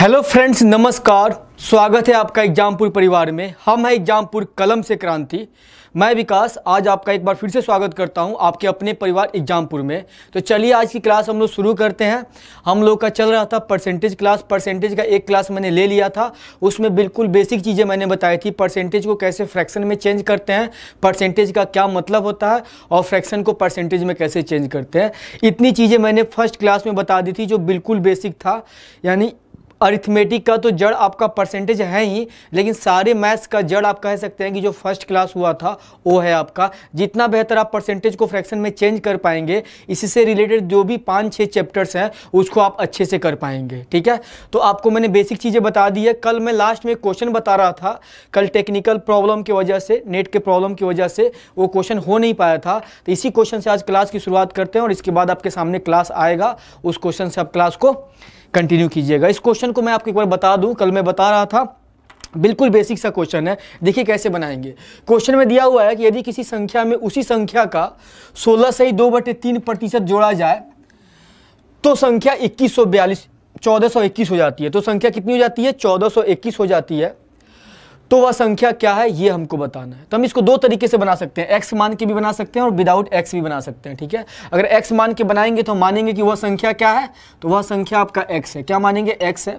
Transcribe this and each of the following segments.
hello friends नमस्कार स्वागत है आपका एग्जामपुर परिवार में हम हैं एग्जामपुर कलम से क्रांति मैं विकास आज आपका एक बार फिर से स्वागत करता हूं आपके अपने परिवार एग्जामपुर में तो चलिए आज की क्लास हम लोग शुरू करते हैं हम लोग का चल रहा था परसेंटेज क्लास परसेंटेज का एक क्लास मैंने ले लिया था उसमें बिल्कुल बेसिक चीज़ें मैंने बताई थी परसेंटेज को कैसे फ्रैक्शन में चेंज करते हैं परसेंटेज का क्या मतलब होता है और फ्रैक्शन को परसेंटेज में कैसे चेंज करते हैं इतनी चीज़ें मैंने फर्स्ट क्लास में बता दी थी जो बिल्कुल बेसिक था यानी अरिथमेटिक का तो जड़ आपका परसेंटेज है ही लेकिन सारे मैथ्स का जड़ आप कह सकते हैं कि जो फर्स्ट क्लास हुआ था वो है आपका जितना बेहतर आप परसेंटेज को फ्रैक्शन में चेंज कर पाएंगे इसी से रिलेटेड जो भी पाँच छः चैप्टर्स हैं उसको आप अच्छे से कर पाएंगे ठीक है तो आपको मैंने बेसिक चीज़ें बता दी है कल मैं लास्ट में क्वेश्चन बता रहा था कल टेक्निकल प्रॉब्लम की वजह से नेट के प्रॉब्लम की वजह से वो क्वेश्चन हो नहीं पाया था तो इसी क्वेश्चन से आज क्लास की शुरुआत करते हैं और इसके बाद आपके सामने क्लास आएगा उस क्वेश्चन से आप क्लास को कंटिन्यू कीजिएगा इस क्वेश्चन को मैं आपको एक बार बता दूं कल मैं बता रहा था बिल्कुल बेसिक सा क्वेश्चन है देखिए कैसे बनाएंगे क्वेश्चन में दिया हुआ है कि यदि किसी संख्या में उसी संख्या का 16 से ही दो बटे तीन प्रतिशत जोड़ा जाए तो संख्या इक्कीस सौ बयालीस चौदह सौ इक्कीस हो जाती है तो संख्या कितनी हो जाती है चौदह सौ इक्कीस हो जाती है तो वह संख्या क्या है ये हमको बताना है तो हम इसको दो तरीके से बना सकते हैं एक्स मान के भी बना सकते हैं और विदाउट एक्स भी बना सकते हैं ठीक है अगर एक्स मान के बनाएंगे तो हम मानेंगे कि वह संख्या क्या है तो वह संख्या आपका एक्स है क्या मानेंगे एक्स है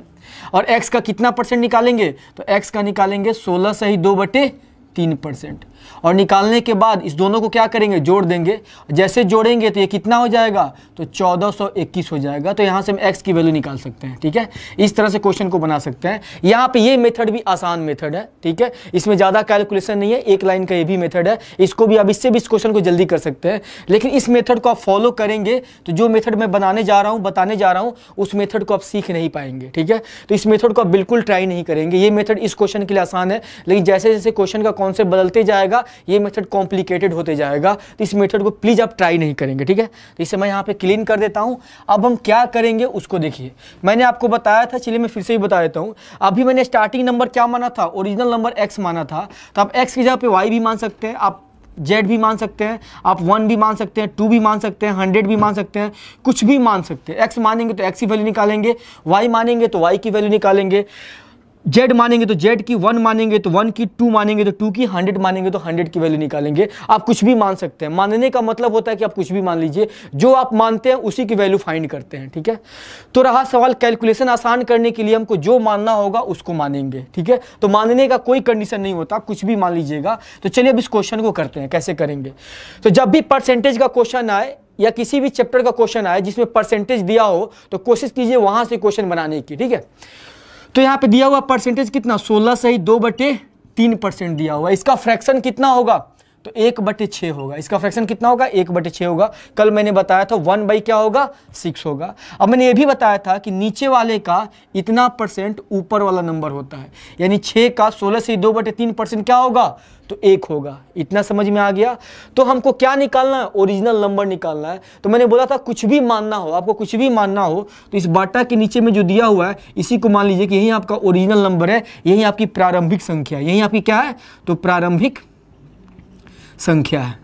और एक्स का कितना परसेंट निकालेंगे तो एक्स का निकालेंगे सोलह से ही दो बटे तीन परसेंट और निकालने के बाद इस दोनों को क्या करेंगे जोड़ देंगे जैसे जोड़ेंगे तो ये कितना हो जाएगा तो 1421 हो जाएगा तो यहाँ से हम एक्स की वैल्यू निकाल सकते हैं ठीक है इस तरह से क्वेश्चन को बना सकते हैं यहाँ पे ये मेथड भी आसान मेथड है ठीक है इसमें ज़्यादा कैलकुलेशन नहीं है एक लाइन का ये भी मेथड है इसको भी आप इससे भी इस क्वेश्चन को जल्दी कर सकते हैं लेकिन इस मेथड को आप फॉलो करेंगे तो जो मेथड मैं बनाने जा रहा हूँ बताने जा रहा हूँ उस मेथड को आप सीख नहीं पाएंगे ठीक है तो इस मेथड को आप बिल्कुल ट्राई नहीं करेंगे ये मेथड इस क्वेश्चन के लिए आसान है लेकिन जैसे जैसे क्वेश्चन का कॉन्सेप्ट बदलते जाएगा जाएगा ये मेथड कॉम्प्लिकेटेड होते जाएगा तो इस मेथड को प्लीज़ आप ट्राई नहीं करेंगे ठीक है तो इसे मैं यहाँ पे क्लीन कर देता हूँ अब हम क्या करेंगे उसको देखिए मैंने आपको बताया था चलिए मैं फिर से ही बता देता हूँ अभी मैंने स्टार्टिंग नंबर क्या माना था ओरिजिनल नंबर एक्स माना था तो आप एक्स की जगह पर वाई भी मान सकते हैं आप जेड भी मान सकते हैं आप वन भी मान सकते हैं टू भी मान सकते हैं हंड्रेड भी मान सकते हैं कुछ भी मान सकते हैं एक्स मानेंगे तो एक्स की वैल्यू निकालेंगे वाई मानेंगे तो वाई की वैल्यू निकालेंगे जेड मानेंगे तो जेड की वन मानेंगे तो वन की टू मानेंगे तो टू की हंड्रेड मानेंगे तो हंड्रेड की वैल्यू निकालेंगे आप कुछ भी मान सकते हैं मानने का मतलब होता है कि आप कुछ भी मान लीजिए जो आप मानते हैं उसी की वैल्यू फाइंड करते हैं ठीक है तो रहा सवाल कैलकुलेशन आसान करने के लिए हमको जो मानना होगा उसको मानेंगे ठीक है तो मानने का कोई कंडीशन नहीं होता कुछ भी मान लीजिएगा तो चलिए अब इस क्वेश्चन को करते हैं कैसे करेंगे तो जब भी परसेंटेज का क्वेश्चन आए या किसी भी चैप्टर का क्वेश्चन आए जिसमें परसेंटेज दिया हो तो कोशिश कीजिए वहां से क्वेश्चन बनाने की ठीक है तो यहाँ पे दिया हुआ परसेंटेज कितना सोलह सही दो बटे तीन परसेंट दिया हुआ इसका फ्रैक्शन कितना होगा तो एक बटे छः होगा इसका फ्रैक्शन कितना होगा एक बटे छः होगा कल मैंने बताया था वन बाई क्या होगा सिक्स होगा अब मैंने ये भी बताया था कि नीचे वाले का इतना परसेंट ऊपर वाला नंबर होता है यानी छः का सोलह से दो बटे तीन परसेंट क्या होगा तो एक होगा इतना समझ में आ गया तो हमको क्या निकालना है ओरिजिनल नंबर निकालना है तो मैंने बोला था कुछ भी मानना हो आपको कुछ भी मानना हो तो इस बाटा के नीचे में जो दिया हुआ है इसी को मान लीजिए कि यही आपका ओरिजिनल नंबर है यही आपकी प्रारंभिक संख्या है यही आपकी क्या है तो प्रारंभिक संख्या है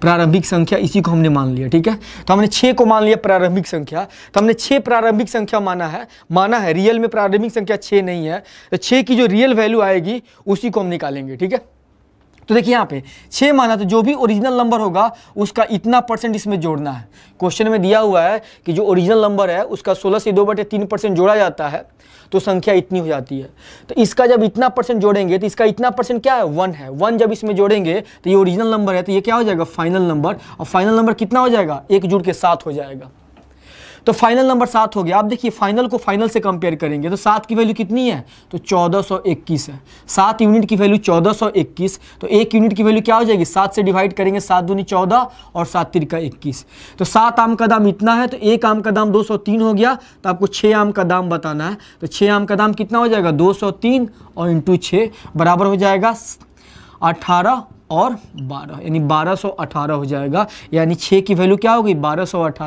प्रारंभिक संख्या इसी को हमने मान लिया ठीक है तो हमने छः को मान लिया प्रारंभिक संख्या तो हमने छः प्रारंभिक संख्या माना है माना है रियल में प्रारंभिक संख्या छः नहीं है तो छः की जो रियल वैल्यू आएगी उसी को हम निकालेंगे ठीक है तो देखिए यहाँ पे छः माना तो जो भी ओरिजिनल नंबर होगा उसका इतना परसेंट इसमें जोड़ना है क्वेश्चन में दिया हुआ है कि जो ओरिजिनल नंबर है उसका 16 से दो बटे तीन परसेंट जोड़ा जाता है तो संख्या इतनी हो जाती है तो इसका जब इतना परसेंट जोड़ेंगे तो इसका इतना परसेंट क्या है वन है वन जब इसमें जोड़ेंगे तो ये ओरिजिनल नंबर है तो ये क्या हो जाएगा फाइनल नंबर और फाइनल नंबर कितना हो जाएगा एक जुड़ के साथ हो जाएगा तो फाइनल नंबर सात हो गया आप देखिए फाइनल को फाइनल से कंपेयर करेंगे तो सात की वैल्यू कितनी है तो चौदह सौ इक्कीस है सात यूनिट की वैल्यू चौदह सौ इक्कीस तो एक यूनिट की वैल्यू क्या हो जाएगी सात से डिवाइड करेंगे सात दूनी चौदह और सात तिर इक्कीस तो सात आम का दाम इतना है तो एक आम का दाम दो सौ तीन हो गया तो आपको छः आम का दाम बताना है तो छः आम का दाम कितना हो जाएगा दो सौ तीन और इंटू छः बराबर हो जाएगा अठारह और 12 यानी 1218 हो जाएगा यानी 6 की वैल्यू क्या होगी 1218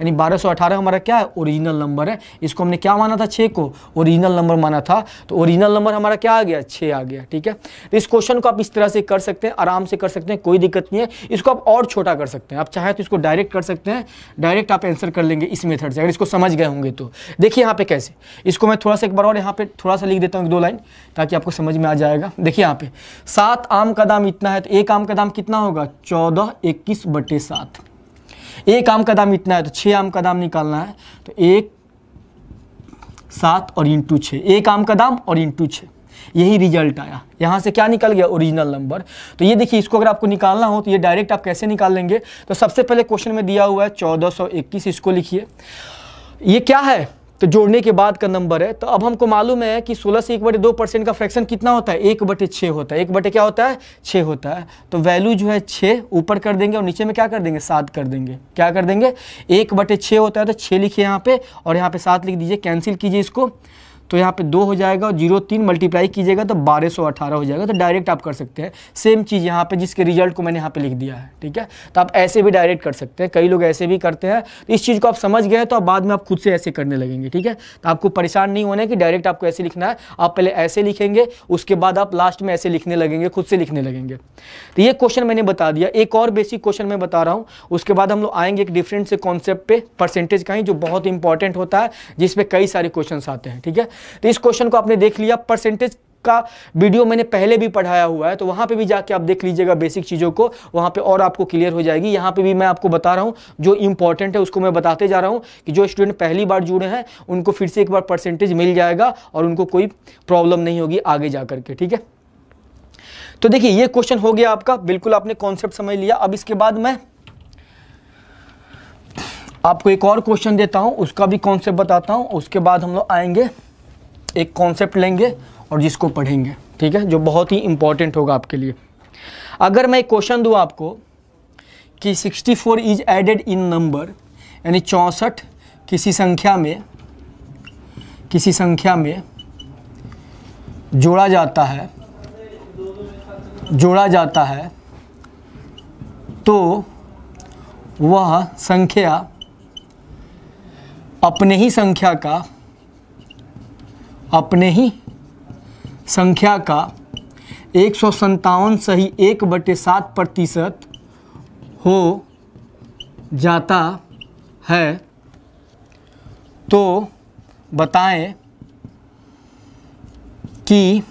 यानी 1218 हमारा क्या है ओरिजिनल नंबर है इसको हमने क्या माना था 6 को ओरिजिनल नंबर माना था तो ओरिजिनल नंबर हमारा क्या आ गया 6 आ गया ठीक है तो इस क्वेश्चन को आप इस तरह से कर सकते हैं आराम से कर सकते हैं कोई दिक्कत नहीं है इसको आप और छोटा कर सकते हैं आप चाहें तो इसको डायरेक्ट कर सकते हैं डायरेक्ट आप आंसर कर लेंगे इस मेथड से अगर इसको समझ गए होंगे तो देखिए यहाँ पे कैसे इसको मैं थोड़ा सा एक बार और यहाँ पे थोड़ा सा लिख देता हूँ दो लाइन ताकि आपको समझ में आ जाएगा देखिए यहाँ पे सात आम का दाम इतना है तो एक आम का दाम कितना होगा चौदह इक्कीस बटे सात एक आम का दाम इतना है तो छः आम का दाम निकालना है तो एक सात और इंटू छः एक आम का दाम और इंटू छः यही रिजल्ट आया यहाँ से क्या निकल गया ओरिजिनल नंबर तो ये देखिए इसको अगर आपको निकालना हो तो ये डायरेक्ट आप कैसे निकाल लेंगे तो सबसे पहले क्वेश्चन में दिया हुआ है चौदह सौ इक्कीस इसको लिखिए ये क्या है तो जोड़ने के बाद का नंबर है तो अब हमको मालूम है कि 16 से एक बटे दो परसेंट का फ्रैक्शन कितना होता है एक बटे छः होता है एक बटे क्या होता है छः होता है तो वैल्यू जो है छः ऊपर कर देंगे और नीचे में क्या कर देंगे सात कर देंगे क्या कर देंगे एक बटे छः होता है तो छः लिखिए यहाँ पे और यहाँ पे सात लिख दीजिए कैंसिल कीजिए इसको तो यहाँ पे दो हो जाएगा और जीरो तीन मल्टीप्लाई कीजिएगा तो बारह सौ अठारह हो जाएगा तो डायरेक्ट आप कर सकते हैं सेम चीज़ यहाँ पे जिसके रिजल्ट को मैंने यहाँ पे लिख दिया है ठीक है तो आप ऐसे भी डायरेक्ट कर सकते हैं कई लोग ऐसे भी करते हैं तो इस चीज़ को आप समझ गए तो आप बाद में आप खुद से ऐसे करने लगेंगे ठीक है तो आपको परेशान नहीं होना है कि डायरेक्ट आपको ऐसे लिखना है आप पहले ऐसे लिखेंगे उसके बाद आप लास्ट में ऐसे लिखने लगेंगे खुद से लिखने लगेंगे तो ये क्वेश्चन मैंने बता दिया एक और बेसिक क्वेश्चन मैं बता रहा हूँ उसके बाद हम लोग आएंगे एक डिफरेंट से कॉन्सेप्ट परसेंटेज का ही जो बहुत इंपॉर्टेंट होता है जिसमें कई सारे क्वेश्चन आते हैं ठीक है तो इस क्वेश्चन को आपने देख लिया परसेंटेज का वीडियो मैंने पहले भी पढ़ाया हुआ है तो वहां पे भी जाके आप देख लीजिएगा बेसिक चीज़ों को वहां पे और आपको क्लियर हो जाएगी यहां पे भी मैं आपको बता रहा हूं जो इंपॉर्टेंट है उसको मैं बताते जा रहा हूं कि जो स्टूडेंट पहली बार जुड़े हैं उनको फिर से एक बार परसेंटेज मिल जाएगा और उनको कोई प्रॉब्लम नहीं होगी आगे जा करके ठीक है तो देखिए ये क्वेश्चन हो गया आपका बिल्कुल आपने कॉन्सेप्ट समझ लिया अब इसके बाद मैं आपको एक और क्वेश्चन देता हूं उसका भी कॉन्सेप्ट बताता हूं उसके बाद हम लोग आएंगे एक कॉन्सेप्ट लेंगे और जिसको पढ़ेंगे ठीक है जो बहुत ही इम्पॉर्टेंट होगा आपके लिए अगर मैं क्वेश्चन दूँ आपको कि 64 four is added in number यानी चौंसठ किसी संख्या में किसी संख्या में जोड़ा जाता है जोड़ा जाता है तो वह संख्या अपने ही संख्या का अपने ही संख्या का एक सौ संतावन सही एक बटे सात प्रतिशत हो जाता है तो बताएं कि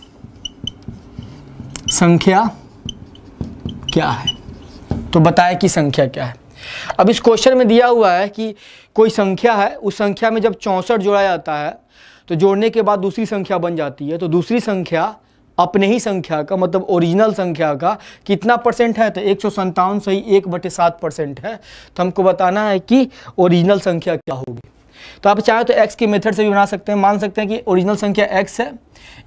संख्या क्या है तो बताएं कि संख्या क्या है अब इस क्वेश्चन में दिया हुआ है कि कोई संख्या है उस संख्या में जब चौंसठ जोड़ा जाता है तो जोड़ने के बाद दूसरी संख्या बन जाती है तो दूसरी संख्या अपने ही संख्या का मतलब ओरिजिनल संख्या का कितना परसेंट है तो एक सौ संतावन सही एक बटे सात परसेंट है तो हमको बताना है कि ओरिजिनल संख्या क्या होगी तो आप चाहे तो एक्स के मेथड से भी बना सकते हैं मान सकते हैं कि ओरिजिनल संख्या एक्स है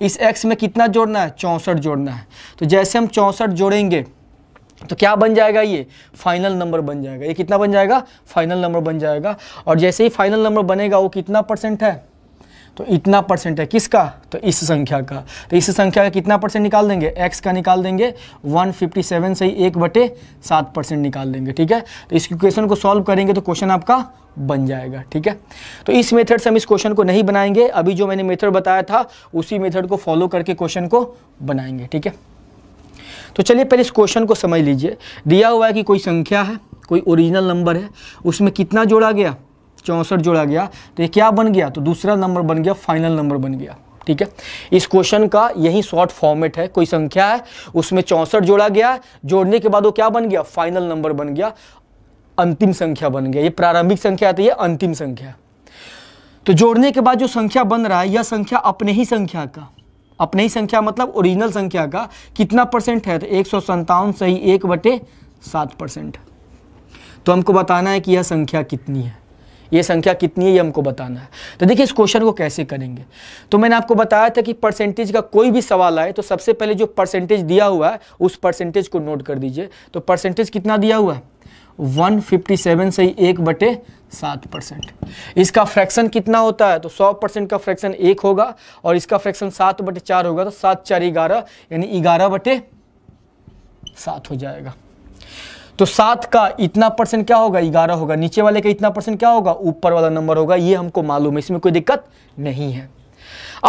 इस एक्स में कितना जोड़ना है चौंसठ जोड़ना है तो जैसे हम चौंसठ जोड़ेंगे तो क्या बन जाएगा ये फाइनल नंबर बन जाएगा ये कितना बन जाएगा फाइनल नंबर बन जाएगा और जैसे ही फाइनल नंबर बनेगा वो कितना परसेंट है तो इतना परसेंट है किसका तो इस संख्या का तो इस संख्या का कितना परसेंट निकाल देंगे एक्स का निकाल देंगे 157 से ही एक बटे सात परसेंट निकाल देंगे ठीक है तो इस क्वेश्चन को सॉल्व करेंगे तो क्वेश्चन आपका बन जाएगा ठीक है तो इस मेथड से हम इस क्वेश्चन को नहीं बनाएंगे अभी जो मैंने मेथड बताया था उसी मेथड को फॉलो करके क्वेश्चन को बनाएंगे ठीक है तो चलिए पहले इस क्वेश्चन को समझ लीजिए दिया हुआ है कि कोई संख्या है कोई ओरिजिनल नंबर है उसमें कितना जोड़ा गया चौंसठ जोड़ा गया तो ये क्या बन गया तो दूसरा नंबर बन गया फाइनल नंबर बन गया ठीक है इस क्वेश्चन का यही शॉर्ट फॉर्मेट है कोई संख्या है उसमें चौंसठ जोड़ा गया जोड़ने के बाद वो क्या बन गया फाइनल नंबर बन गया अंतिम संख्या बन गया ये प्रारंभिक संख्या आती है अंतिम संख्या तो जोड़ने के बाद जो संख्या बन रहा है यह संख्या अपने ही संख्या का अपने ही संख्या मतलब ओरिजिनल संख्या का कितना परसेंट है तो एक सौ सही एक बटे सात परसेंट तो हमको बताना है कि यह संख्या कितनी है ये संख्या कितनी है ये हमको बताना है तो देखिए इस क्वेश्चन को कैसे करेंगे तो मैंने आपको बताया था कि परसेंटेज का कोई भी सवाल आए तो सबसे पहले जो परसेंटेज दिया हुआ है उस परसेंटेज को नोट कर दीजिए तो परसेंटेज कितना दिया हुआ है सेवन से एक बटे सात परसेंट इसका फ्रैक्शन कितना होता है तो सौ परसेंट का फ्रैक्शन एक होगा और इसका फ्रैक्शन सात बटे चार होगा तो सात चार ग्यारह यानी ग्यारह बटे सात हो जाएगा तो सात का इतना परसेंट क्या होगा ग्यारह होगा नीचे वाले का इतना परसेंट क्या होगा ऊपर वाला नंबर होगा ये हमको मालूम है इसमें कोई दिक्कत नहीं है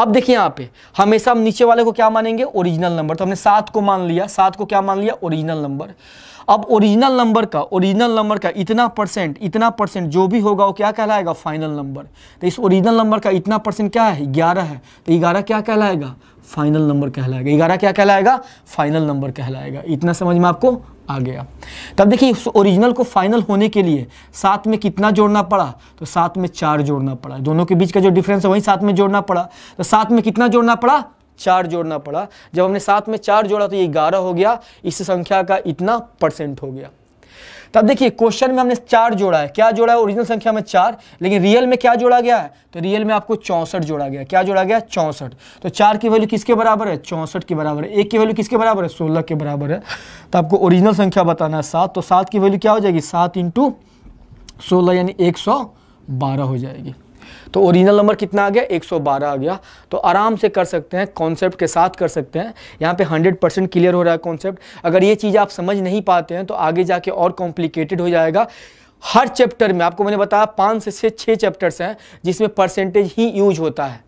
अब देखिए यहाँ पे हमेशा हम नीचे वाले को क्या मानेंगे ओरिजिनल नंबर तो हमने सात को मान लिया सात को क्या मान लिया ओरिजिनल नंबर अब ओरिजिनल नंबर का ओरिजिनल नंबर का इतना परसेंट इतना परसेंट जो भी होगा वो क्या कहलाएगा फाइनल नंबर तो इस ओरिजिनल नंबर का इतना परसेंट क्या है ग्यारह है तो ग्यारह क्या कहलाएगा फाइनल नंबर कहलाएगा ग्यारह क्या कहलाएगा फाइनल नंबर कहलाएगा इतना समझ में आपको आ गया तब देखिए उस ओरिजिनल को फाइनल होने के लिए साथ में कितना जोड़ना पड़ा तो साथ में चार जोड़ना पड़ा दोनों के बीच का जो डिफरेंस है वही साथ में जोड़ना पड़ा तो साथ में कितना जोड़ना पड़ा चार जोड़ना पड़ा जब हमने साथ में चार जोड़ा तो ये ग्यारह हो गया इस संख्या का इतना परसेंट हो गया तो अब देखिए क्वेश्चन में हमने चार जोड़ा है क्या जोड़ा है ओरिजिनल संख्या में चार लेकिन रियल में क्या जोड़ा गया है तो रियल में आपको चौंसठ जोड़ा गया क्या जोड़ा गया चौंसठ तो चार की वैल्यू किसके बराबर है चौंसठ के बराबर है एक की वैल्यू किसके बराबर है सोलह के बराबर है तो आपको ओरिजिनल संख्या बताना है सात तो सात की वैल्यू क्या हो जाएगी सात इंटू सोलह यानी एक सौ बारह हो जाएगी तो ओरिजिनल नंबर कितना आ गया 112 आ गया तो आराम से कर सकते हैं कॉन्सेप्ट के साथ कर सकते हैं यहाँ पे 100 परसेंट क्लियर हो रहा है कॉन्सेप्ट अगर ये चीज़ आप समझ नहीं पाते हैं तो आगे जाके और कॉम्प्लिकेटेड हो जाएगा हर चैप्टर में आपको मैंने बताया पाँच से छः चैप्टर्स हैं जिसमें परसेंटेज ही यूज होता है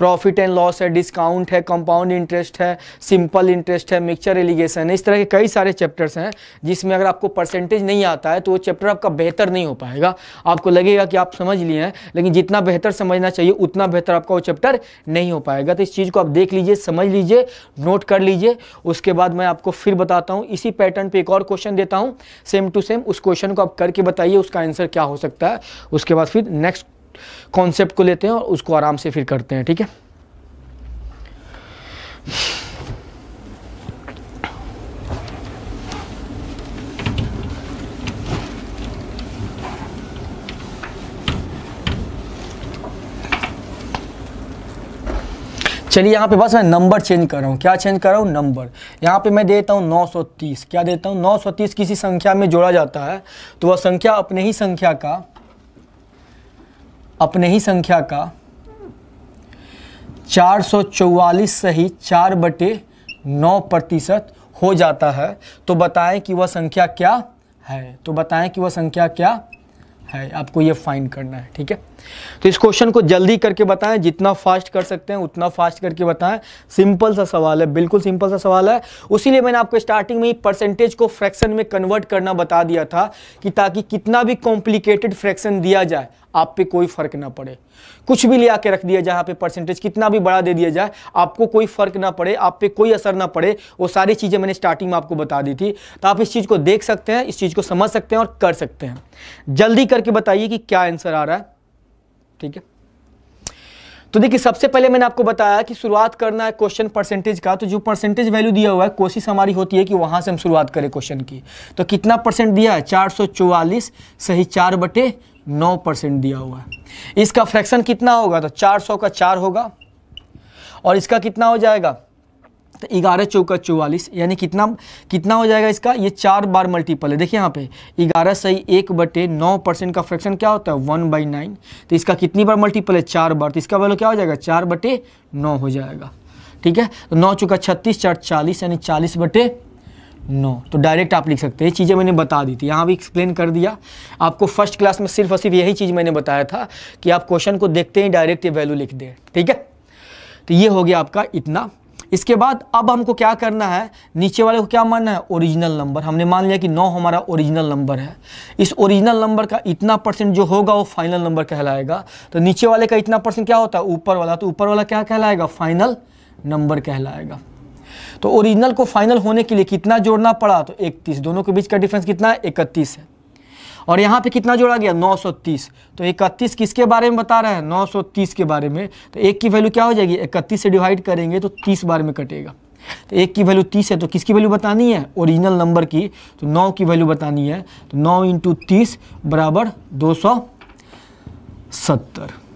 प्रॉफिट एंड लॉस है डिस्काउंट है कंपाउंड इंटरेस्ट है सिंपल इंटरेस्ट है मिक्सचर एलिगेशन है इस तरह के कई सारे चैप्टर्स हैं जिसमें अगर आपको परसेंटेज नहीं आता है तो वो चैप्टर आपका बेहतर नहीं हो पाएगा आपको लगेगा कि आप समझ लिए हैं लेकिन जितना बेहतर समझना चाहिए उतना बेहतर आपका वो चैप्टर नहीं हो पाएगा तो इस चीज़ को आप देख लीजिए समझ लीजिए नोट कर लीजिए उसके बाद मैं आपको फिर बताता हूँ इसी पैटर्न पर एक और क्वेश्चन देता हूँ सेम टू सेम उस क्वेश्चन को आप करके बताइए उसका आंसर क्या हो सकता है उसके बाद फिर नेक्स्ट कॉन्सेप्ट को लेते हैं और उसको आराम से फिर करते हैं ठीक है चलिए यहाँ पे बस मैं नंबर चेंज कर रहा हूँ क्या चेंज कर रहा हूँ नंबर यहाँ पे मैं देता हूँ 930 क्या देता हूँ 930 किसी संख्या में जोड़ा जाता है तो वह संख्या अपने ही संख्या का अपने ही संख्या का चार सौ चौवालीस सही चार बटे नौ प्रतिशत हो जाता है तो बताएं कि वह संख्या क्या है तो बताएं कि वह संख्या क्या है आपको यह फाइन करना है ठीक है तो इस क्वेश्चन को जल्दी करके बताएं जितना फास्ट कर सकते हैं उतना फास्ट करके बताएं सिंपल सा सवाल है बिल्कुल सिंपल सा सवाल है उसी मैंने आपको स्टार्टिंग में ही परसेंटेज को फ्रैक्शन में कन्वर्ट करना बता दिया था कि ताकि कितना भी कॉम्प्लिकेटेड फ्रैक्शन दिया जाए आप पे कोई फर्क ना पड़े कुछ भी लिया के रख दिया जाए यहाँ पे परसेंटेज कितना भी बड़ा दे दिया जाए आपको कोई फर्क ना पड़े आप पे कोई असर ना पड़े वो सारी चीज़ें मैंने स्टार्टिंग में आपको बता दी थी तो आप इस चीज़ को देख सकते हैं इस चीज़ को समझ सकते हैं और कर सकते हैं जल्दी करके बताइए कि क्या आंसर आ रहा है ठीक है तो देखिए सबसे पहले मैंने आपको बताया कि शुरुआत करना है क्वेश्चन परसेंटेज का तो जो परसेंटेज वैल्यू दिया हुआ है कोशिश हमारी होती है कि वहां से हम शुरुआत करें क्वेश्चन की तो कितना परसेंट दिया है चार सौ चौवालीस सही चार बटे नौ परसेंट दिया हुआ है इसका फ्रैक्शन कितना होगा तो चार सौ का चार होगा और इसका कितना हो जाएगा तो ग्यारह चौका चौवालीस यानी कितना कितना हो जाएगा इसका ये चार बार मल्टीपल है देखिए यहाँ पे ग्यारह सही एक बटे नौ परसेंट का फ्रैक्शन क्या होता है वन बाई नाइन तो इसका कितनी बार मल्टीपल है चार बार तो इसका वैल्यू क्या हो जाएगा चार बटे नौ हो जाएगा ठीक है तो नौ चौका छत्तीस चार चालीस यानी चालीस बटे नो तो डायरेक्ट आप लिख सकते हैं ये चीज़ें मैंने बता दी थी यहाँ भी एक्सप्लेन कर दिया आपको फर्स्ट क्लास में सिर्फ और सिर्फ यही चीज़ मैंने बताया था कि आप क्वेश्चन को देखते ही डायरेक्ट ये वैल्यू लिख दें ठीक है तो ये हो गया आपका इतना इसके बाद अब हमको क्या करना है नीचे वाले को क्या मानना है ओरिजिनल नंबर हमने मान लिया कि नौ हमारा ओरिजिनल नंबर है इस ओरिजिनल नंबर का इतना परसेंट जो होगा वो फाइनल नंबर कहलाएगा तो नीचे वाले का इतना परसेंट क्या होता है ऊपर वाला तो ऊपर वाला क्या कहलाएगा फाइनल नंबर कहलाएगा तो ओरिजिनल को फाइनल होने के लिए कितना जोड़ना पड़ा तो इकतीस दोनों के बीच का डिफरेंस कितना है इकतीस है और यहाँ पे कितना जोड़ा गया 930 तो 31 किसके बारे में बता रहा है 930 के बारे में तो एक की वैल्यू क्या हो जाएगी इकतीस से डिवाइड करेंगे तो 30 बार में कटेगा तो एक की वैल्यू 30 है तो किसकी वैल्यू बतानी है ओरिजिनल नंबर की तो 9 की वैल्यू बतानी है तो 9 इंटू तीस बराबर दो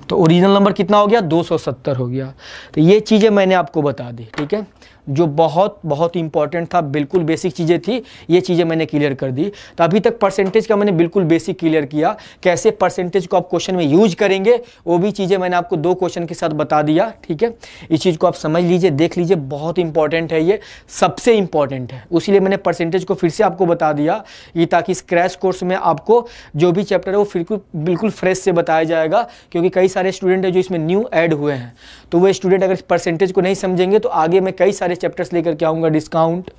तो ओरिजिनल नंबर कितना हो गया 270 हो गया तो ये चीज़ें मैंने आपको बता दी ठीक है जो बहुत बहुत इंपॉर्टेंट था बिल्कुल बेसिक चीज़ें थी ये चीज़ें मैंने क्लियर कर दी तो अभी तक परसेंटेज का मैंने बिल्कुल बेसिक क्लियर किया कैसे परसेंटेज को आप क्वेश्चन में यूज करेंगे वो भी चीज़ें मैंने आपको दो क्वेश्चन के साथ बता दिया ठीक है इस चीज़ को आप समझ लीजिए देख लीजिए बहुत इंपॉर्टेंट है ये सबसे इंपॉर्टेंट है उसी मैंने परसेंटेज को फिर से आपको बता दिया ये ताकि इस क्रैश कोर्स में आपको जो भी चैप्टर है वो बिल्कुल बिल्कुल फ्रेश से बताया जाएगा क्योंकि कई सारे स्टूडेंट हैं जो इसमें न्यू एड हुए हैं तो वह स्टूडेंट अगर परसेंटेज को नहीं समझेंगे तो आगे में कई सारे सारे चैप्टर्स लेकर के आऊँगा discount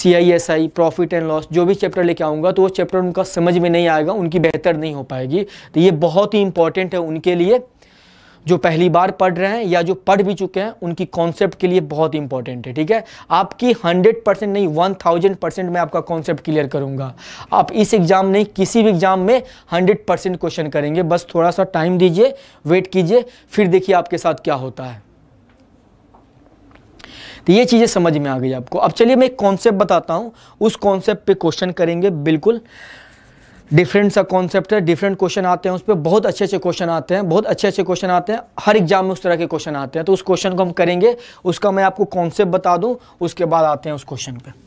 C I S I profit and loss जो भी चैप्टर लेके आऊँगा तो वो चैप्टर उनका समझ में नहीं आएगा उनकी बेहतर नहीं हो पाएगी तो ये बहुत ही इंपॉर्टेंट है उनके लिए जो पहली बार पढ़ रहे हैं या जो पढ़ भी चुके हैं उनकी कॉन्सेप्ट के लिए बहुत इंपॉर्टेंट है ठीक है आपकी हंड्रेड परसेंट नहीं वन थाउजेंड परसेंट मैं आपका कॉन्सेप्ट क्लियर करूंगा आप इस एग्ज़ाम नहीं किसी भी एग्ज़ाम में हंड्रेड परसेंट क्वेश्चन करेंगे बस थोड़ा सा टाइम दीजिए वेट कीजिए फिर देखिए आपके साथ क्या होता है तो ये चीज़ें समझ में आ गई आपको अब चलिए मैं एक कॉन्सेप्ट बताता हूँ उस कॉन्सेप्ट पे क्वेश्चन करेंगे बिल्कुल डिफरेंट सा कॉन्सेप्ट है डिफरेंट क्वेश्चन आते हैं उस पर बहुत अच्छे अच्छे क्वेश्चन आते हैं बहुत अच्छे अच्छे क्वेश्चन आते हैं हर एग्जाम में उस तरह के क्वेश्चन आते हैं तो उस क्वेश्चन को हम करेंगे उसका मैं आपको कॉन्सेप्ट बता दूँ उसके बाद आते हैं उस क्वेश्चन पर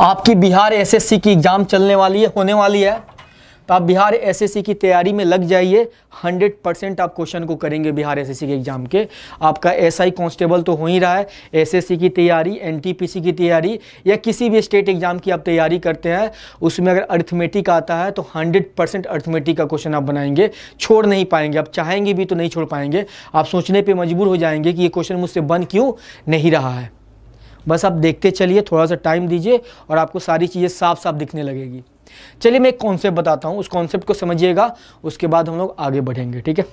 आपकी बिहार एसएससी की एग्ज़ाम चलने वाली है होने वाली है तो आप बिहार एसएससी की तैयारी में लग जाइए 100 परसेंट आप क्वेश्चन को करेंगे बिहार एसएससी के एग्जाम के आपका एसआई कांस्टेबल तो हो ही रहा है एसएससी की तैयारी एनटीपीसी की तैयारी या किसी भी स्टेट एग्जाम की आप तैयारी करते हैं उसमें अगर अर्थमेटिक आता है तो हंड्रेड परसेंट अर्थमेटिक का क्वेश्चन आप बनाएंगे छोड़ नहीं पाएंगे आप चाहेंगे भी तो नहीं छोड़ पाएंगे आप सोचने पर मजबूर हो जाएंगे कि ये क्वेश्चन मुझसे बन क्यों नहीं रहा है बस आप देखते चलिए थोड़ा सा टाइम दीजिए और आपको सारी चीज़ें साफ साफ दिखने लगेगी चलिए मैं एक कॉन्सेप्ट बताता हूँ उस कॉन्सेप्ट को समझिएगा उसके बाद हम लोग आगे बढ़ेंगे ठीक है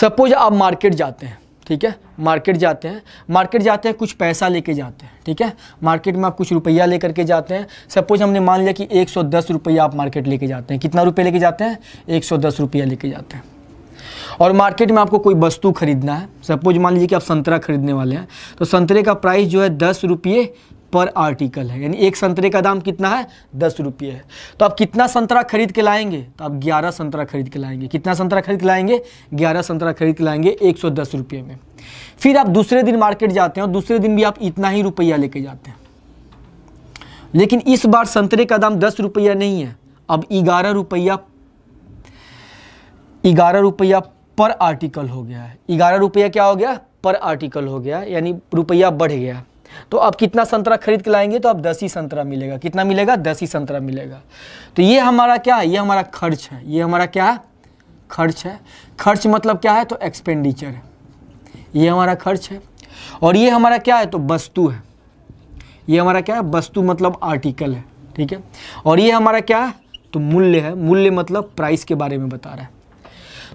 सपोज आप मार्केट जाते हैं ठीक है मार्केट जाते हैं मार्केट जाते हैं कुछ पैसा लेके जाते हैं ठीक है मार्केट में आप कुछ रुपया लेकर के जाते हैं सपोज हमने मान लिया कि एक सौ रुपया आप मार्केट लेके जाते हैं कितना रुपये लेके जाते हैं एक सौ रुपया लेके जाते हैं और मार्केट में आपको कोई वस्तु खरीदना है सपोज मान लीजिए कि आप संतरा खरीदने वाले हैं तो संतरे का प्राइस जो है दस रुपये पर आर्टिकल है यानी एक संतरे का दाम कितना है दस रुपये है तो आप कितना संतरा खरीद के लाएंगे तो आप ग्यारह संतरा खरीद के लाएंगे कितना संतरा खरीद के लाएंगे ग्यारह संतरा खरीद के लाएंगे एक सौ दस रुपये में फिर आप दूसरे दिन मार्केट जाते हैं और दूसरे दिन भी आप इतना ही रुपया लेके जाते हैं लेकिन इस बार संतरे का दाम दस रुपया नहीं है अब ग्यारह रुपया ग्यारह रुपया पर आर्टिकल हो गया है ग्यारह रुपया क्या हो गया पर आर्टिकल हो गया यानी रुपया बढ़ गया तो आप कितना संतरा खरीद के लाएंगे तो आप दस ही संतरा मिलेगा कितना मिलेगा दस ही संतरा मिलेगा तो ये हमारा क्या है ये हमारा खर्च है ये हमारा क्या है खर्च है खर्च मतलब क्या है तो एक्सपेंडिचर है ये हमारा खर्च है और ये हमारा क्या है तो वस्तु है ये हमारा क्या है वस्तु मतलब आर्टिकल है ठीक है और ये हमारा क्या है तो मूल्य है मूल्य मतलब प्राइस के बारे में बता रहा है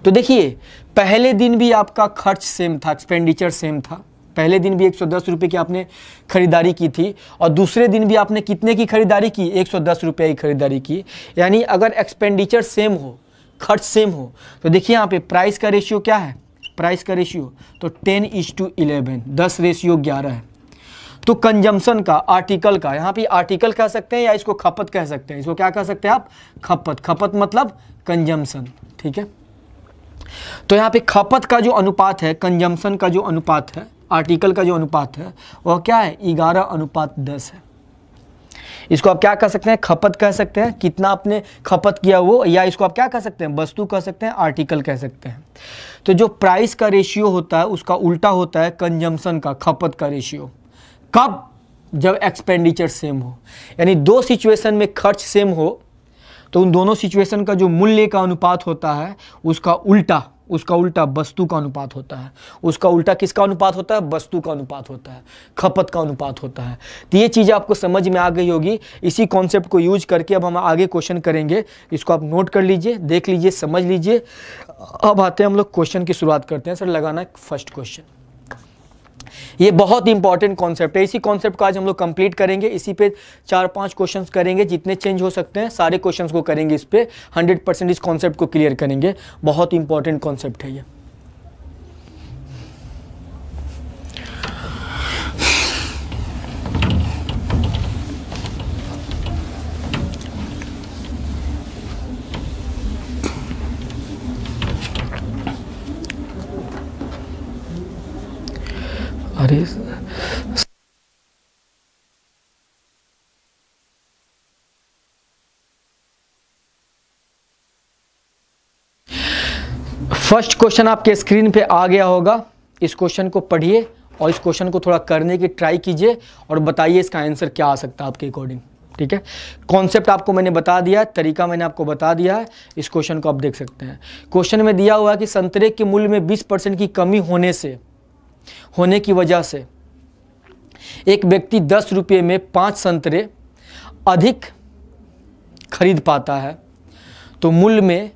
तो देखिए पहले दिन भी आपका खर्च सेम था एक्सपेंडिचर सेम था पहले दिन भी एक सौ दस रुपये की आपने ख़रीदारी की थी और दूसरे दिन भी आपने कितने की ख़रीदारी की एक सौ दस रुपये की ख़रीदारी की यानी अगर एक्सपेंडिचर सेम हो खर्च सेम हो तो देखिए यहाँ पे प्राइस का रेशियो क्या है प्राइस का रेशियो तो टेन इज टू इलेवन दस रेशियो ग्यारह है तो कंजम्पन का आर्टिकल का यहाँ पे आर्टिकल कह सकते हैं या इसको खपत कह सकते हैं इसको क्या कह सकते हैं आप खपत खपत मतलब कंजम्पन ठीक है तो यहाँ पे खपत का जो अनुपात है कंजम्पन का जो अनुपात है आर्टिकल का जो अनुपात है वह क्या है ग्यारह अनुपात दस है इसको आप क्या कह सकते हैं खपत कह सकते हैं कितना आपने खपत किया वो या इसको आप क्या कह सकते हैं वस्तु कह सकते हैं आर्टिकल कह सकते हैं तो जो प्राइस का रेशियो होता है उसका उल्टा होता है कंजम्पशन का खपत का रेशियो कब जब एक्सपेंडिचर सेम हो यानी दो सिचुएशन में खर्च सेम हो तो उन दोनों सिचुएशन का जो मूल्य का अनुपात होता है उसका उल्टा उसका उल्टा वस्तु का अनुपात होता है उसका उल्टा किसका अनुपात होता है वस्तु का अनुपात होता है खपत का अनुपात होता है तो ये चीज़ आपको समझ में आ गई होगी इसी कॉन्सेप्ट को यूज करके अब हम आगे क्वेश्चन करेंगे इसको आप नोट कर लीजिए देख लीजिए समझ लीजिए अब आते हैं हम लोग क्वेश्चन की शुरुआत करते हैं सर लगाना फर्स्ट क्वेश्चन ये बहुत इंपॉर्टेंट कॉन्सेप्ट है इसी कॉन्सेप्ट को आज हम लोग कंप्लीट करेंगे इसी पे चार पांच क्वेश्चंस करेंगे जितने चेंज हो सकते हैं सारे क्वेश्चंस को करेंगे इस पर हंड्रेड परसेंट इस कॉन्सेप्ट को क्लियर करेंगे बहुत इंपॉर्टेंट कॉन्सेप्ट है ये अरे फर्स्ट क्वेश्चन आपके स्क्रीन पे आ गया होगा इस क्वेश्चन को पढ़िए और इस क्वेश्चन को थोड़ा करने की ट्राई कीजिए और बताइए इसका आंसर क्या आ सकता है आपके अकॉर्डिंग ठीक है कॉन्सेप्ट आपको मैंने बता दिया है तरीका मैंने आपको बता दिया है इस क्वेश्चन को आप देख सकते हैं क्वेश्चन में दिया हुआ है कि संतरे के मूल्य में 20 परसेंट की कमी होने से होने की वजह से एक व्यक्ति दस रुपये में पाँच संतरे अधिक खरीद पाता है तो मूल्य में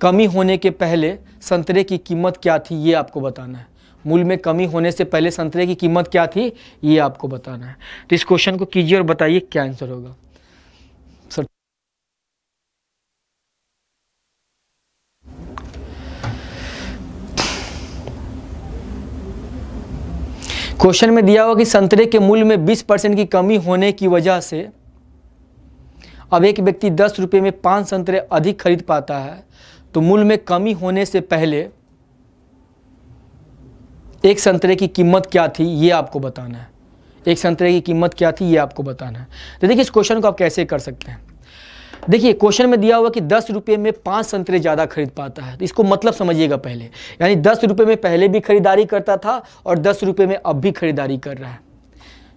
कमी होने के पहले संतरे की कीमत क्या थी ये आपको बताना है मूल्य में कमी होने से पहले संतरे की कीमत क्या थी ये आपको बताना है तो इस क्वेश्चन को कीजिए और बताइए क्या आंसर होगा क्वेश्चन में दिया हुआ कि संतरे के मूल्य में 20 परसेंट की कमी होने की वजह से अब एक व्यक्ति दस रुपये में पाँच संतरे अधिक खरीद पाता है तो मूल्य में कमी होने से पहले एक संतरे की कीमत क्या थी ये आपको बताना है एक संतरे की कीमत क्या थी ये आपको बताना है तो देखिए इस क्वेश्चन को आप कैसे कर सकते हैं देखिए क्वेश्चन में दिया हुआ कि दस रुपये में पाँच संतरे ज़्यादा खरीद पाता है तो इसको मतलब समझिएगा पहले यानी दस रुपये में पहले भी खरीदारी करता था और दस रुपये में अब भी खरीदारी कर रहा है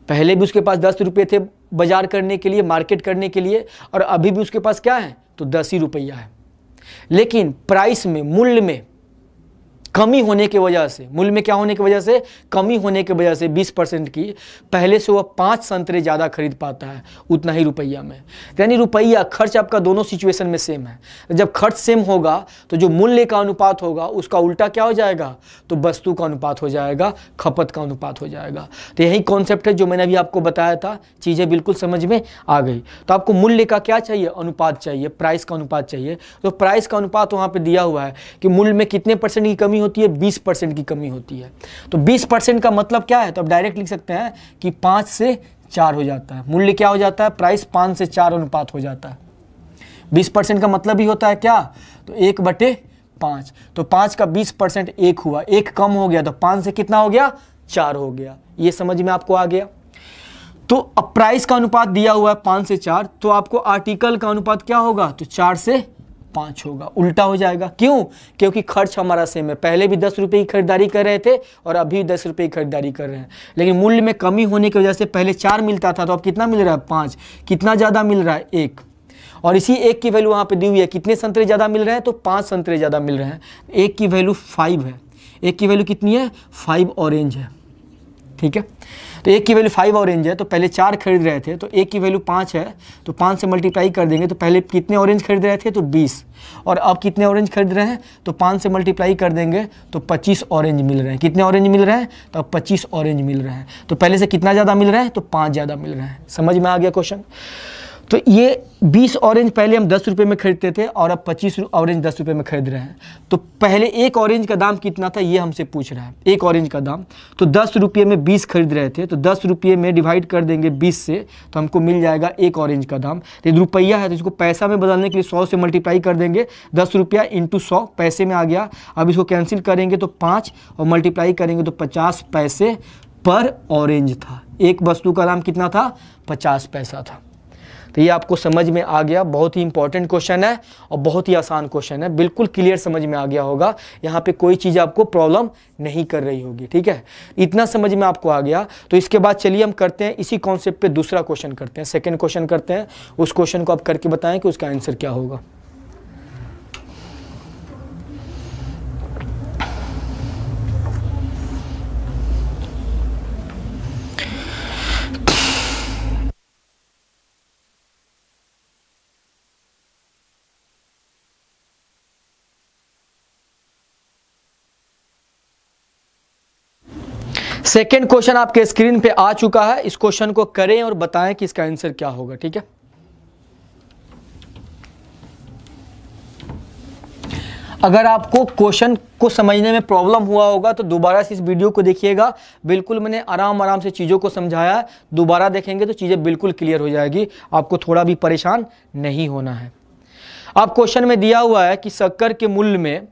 पहले भी उसके पास दस रुपये थे बाजार करने के लिए मार्केट करने के लिए और अभी भी उसके पास क्या है तो दस ही रुपया है लेकिन प्राइस में मूल्य में कमी होने की वजह से मूल्य में क्या होने की वजह से कमी होने की वजह से 20 परसेंट की पहले से वह पाँच संतरे ज़्यादा खरीद पाता है उतना ही रुपया में यानी रुपया खर्च आपका दोनों सिचुएशन में सेम है जब खर्च सेम होगा तो जो मूल्य का अनुपात होगा उसका उल्टा क्या हो जाएगा तो वस्तु का अनुपात हो जाएगा खपत का अनुपात हो जाएगा तो यही कॉन्सेप्ट है जो मैंने अभी आपको बताया था चीज़ें बिल्कुल समझ में आ गई तो आपको मूल्य का क्या चाहिए अनुपात चाहिए प्राइस का अनुपात चाहिए तो प्राइस का अनुपात वहाँ पर दिया हुआ है कि मूल्य में कितने परसेंट की कमी कमी होती है बीस परसेंट की कमी होती है तो बीस परसेंट का मतलब क्या है तो आप डायरेक्ट लिख सकते हैं कि पाँच से चार हो जाता है मूल्य क्या हो जाता है प्राइस पाँच से चार अनुपात हो जाता है बीस परसेंट का मतलब ही होता है क्या तो एक बटे पाँच तो पाँच का बीस परसेंट एक हुआ एक कम हो गया तो पाँच से कितना हो गया चार हो गया ये समझ में आपको आ गया तो अब प्राइस का अनुपात दिया हुआ है पाँच से चार तो आपको आर्टिकल का अनुपात क्या होगा तो चार से पाँच होगा उल्टा हो जाएगा क्यों क्योंकि खर्च हमारा सेम है पहले भी दस रुपये की खरीदारी कर रहे थे और अभी दस रुपये की खरीदारी कर रहे हैं लेकिन मूल्य में कमी होने की वजह से पहले चार मिलता था तो अब कितना मिल रहा है पाँच कितना ज़्यादा मिल रहा है एक और इसी एक की वैल्यू वहाँ पर दी हुई है कितने संतरे ज़्यादा मिल रहे हैं तो पाँच संतरे ज़्यादा मिल रहे हैं एक की वैल्यू फाइव है एक की वैल्यू कितनी है फाइव ऑरेंज है ठीक है तो एक की वैल्यू फाइव ऑरेंज है तो पहले चार खरीद रहे थे तो एक की वैल्यू पाँच है तो पाँच से मल्टीप्लाई कर देंगे तो पहले कितने ऑरेंज खरीद रहे थे तो बीस और अब कितने ऑरेंज खरीद रहे हैं तो पाँच से मल्टीप्लाई कर देंगे तो पच्चीस ऑरेंज मिल रहे हैं कितने ऑरेंज मिल रहे हैं तो अब पच्चीस ऑरेंज मिल रहे हैं तो पहले से कितना ज़्यादा मिल रहा है तो पाँच ज़्यादा मिल रहे हैं समझ में आ गया क्वेश्चन तो ये 20 ऑरेंज पहले हम दस रुपये में खरीदते थे और अब 25 ऑरेंज दस रुपये में खरीद रहे हैं तो पहले एक ऑरेंज का दाम कितना था ये हमसे पूछ रहा है एक ऑरेंज का दाम तो दस रुपये में 20 खरीद रहे थे तो दस रुपये में डिवाइड कर देंगे 20 से तो हमको मिल जाएगा एक ऑरेंज का दाम तो यदि रुपया है तो इसको पैसा में बदलने के लिए सौ से मल्टीप्लाई कर देंगे दस रुपया इंटू सौ पैसे में आ गया अब इसको कैंसिल करेंगे तो पाँच और मल्टीप्लाई करेंगे तो पचास पैसे पर ऑरेंज था एक वस्तु का दाम कितना था पचास पैसा था तो ये आपको समझ में आ गया बहुत ही इंपॉर्टेंट क्वेश्चन है और बहुत ही आसान क्वेश्चन है बिल्कुल क्लियर समझ में आ गया होगा यहाँ पे कोई चीज़ आपको प्रॉब्लम नहीं कर रही होगी ठीक है इतना समझ में आपको आ गया तो इसके बाद चलिए हम करते हैं इसी कॉन्सेप्ट पर दूसरा क्वेश्चन करते हैं सेकेंड क्वेश्चन करते हैं उस क्वेश्चन को आप करके बताएं कि उसका आंसर क्या होगा सेकेंड क्वेश्चन आपके स्क्रीन पे आ चुका है इस क्वेश्चन को करें और बताएं कि इसका आंसर क्या होगा ठीक है अगर आपको क्वेश्चन को समझने में प्रॉब्लम हुआ होगा तो दोबारा से इस वीडियो को देखिएगा बिल्कुल मैंने आराम आराम से चीज़ों को समझाया दोबारा देखेंगे तो चीज़ें बिल्कुल क्लियर हो जाएगी आपको थोड़ा भी परेशान नहीं होना है अब क्वेश्चन में दिया हुआ है कि शक्कर के मूल्य में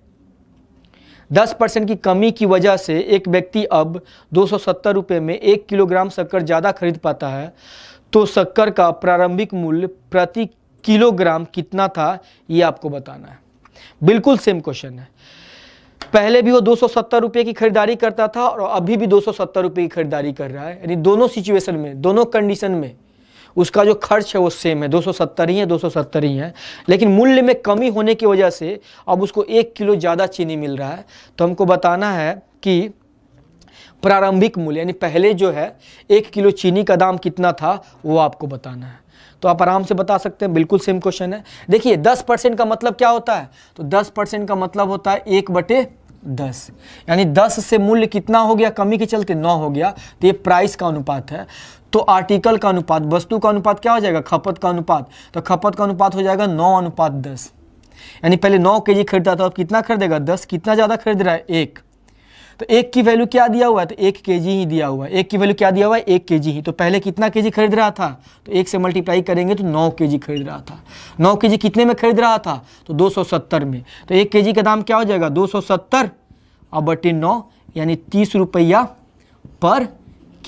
10 परसेंट की कमी की वजह से एक व्यक्ति अब दो रुपये में एक किलोग्राम शक्कर ज़्यादा खरीद पाता है तो शक्कर का प्रारंभिक मूल्य प्रति किलोग्राम कितना था ये आपको बताना है बिल्कुल सेम क्वेश्चन है पहले भी वो दो रुपए की खरीदारी करता था और अभी भी दो सौ की खरीदारी कर रहा है यानी दोनों सिचुएशन में दोनों कंडीशन में उसका जो खर्च है वो सेम है 270 ही है 270 ही है लेकिन मूल्य में कमी होने की वजह से अब उसको एक किलो ज़्यादा चीनी मिल रहा है तो हमको बताना है कि प्रारंभिक मूल्य यानी पहले जो है एक किलो चीनी का दाम कितना था वो आपको बताना है तो आप आराम से बता सकते हैं बिल्कुल सेम क्वेश्चन है देखिए 10 परसेंट का मतलब क्या होता है तो 10 परसेंट का मतलब होता है एक बटे दस यानी दस से मूल्य कितना हो गया कमी के चलते नौ हो गया तो ये प्राइस का अनुपात है तो आर्टिकल का अनुपात वस्तु का अनुपात क्या हो जाएगा खपत का अनुपात तो खपत का अनुपात हो जाएगा नौ अनुपात दस यानी पहले नौ के जी खरीदता था अब कितना खरीदेगा दस कितना ज़्यादा खरीद रहा है एक तो एक की वैल्यू क्या दिया हुआ है तो एक के ही दिया हुआ है एक की वैल्यू क्या दिया हुआ है एक के ही तो पहले कितना के खरीद रहा था तो एक से मल्टीप्लाई करेंगे तो नौ के खरीद रहा था नौ के कितने में खरीद रहा था तो दो में तो एक के का दाम क्या हो जाएगा दो सौ सत्तर नौ यानी तीस रुपया पर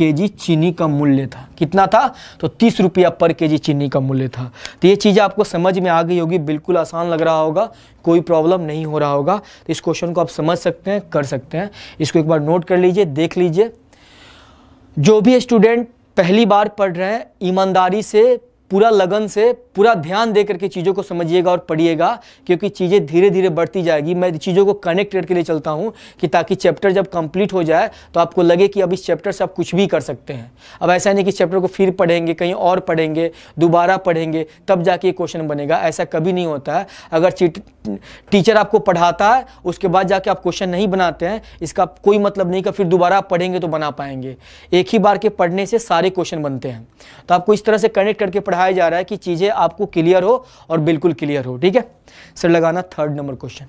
केजी चीनी का मूल्य था कितना था तो तीस रुपया पर केजी चीनी का मूल्य था तो ये चीज़ आपको समझ में आ गई होगी बिल्कुल आसान लग रहा होगा कोई प्रॉब्लम नहीं हो रहा होगा तो इस क्वेश्चन को आप समझ सकते हैं कर सकते हैं इसको एक बार नोट कर लीजिए देख लीजिए जो भी स्टूडेंट पहली बार पढ़ रहे हैं ईमानदारी से पूरा लगन से पूरा ध्यान दे करके चीज़ों को समझिएगा और पढ़िएगा क्योंकि चीज़ें धीरे धीरे बढ़ती जाएगी मैं चीज़ों को कनेक्ट करके लिए चलता हूँ कि ताकि चैप्टर जब कंप्लीट हो जाए तो आपको लगे कि अब इस चैप्टर से आप कुछ भी कर सकते हैं अब ऐसा नहीं कि चैप्टर को फिर पढ़ेंगे कहीं और पढ़ेंगे दोबारा पढ़ेंगे तब जाके ये क्वेश्चन बनेगा ऐसा कभी नहीं होता है अगर टीचर आपको पढ़ाता है उसके बाद जाके आप क्वेश्चन नहीं बनाते हैं इसका कोई मतलब नहीं कि फिर दोबारा आप पढ़ेंगे तो बना पाएंगे एक ही बार के पढ़ने से सारे क्वेश्चन बनते हैं तो आपको इस तरह से कनेक्ट करके पढ़ा पढ़ाया जा रहा है कि चीज़ें आपको क्लियर हो और बिल्कुल क्लियर हो ठीक है सर लगाना थर्ड नंबर क्वेश्चन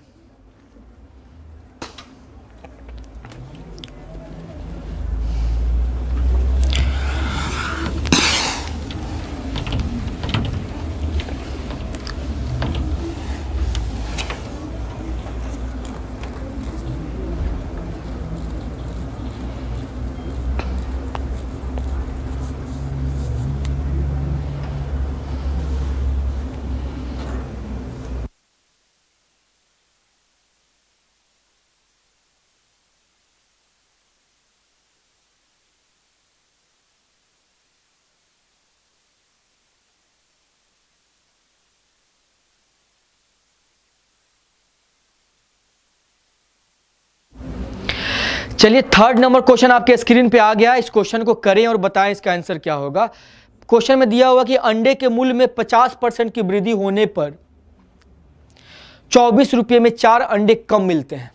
चलिए थर्ड नंबर क्वेश्चन आपके स्क्रीन पे आ गया इस क्वेश्चन को करें और बताएं इसका आंसर क्या होगा क्वेश्चन में दिया हुआ कि अंडे के मूल्य में 50 परसेंट की वृद्धि होने पर चौबीस रुपये में चार अंडे कम मिलते हैं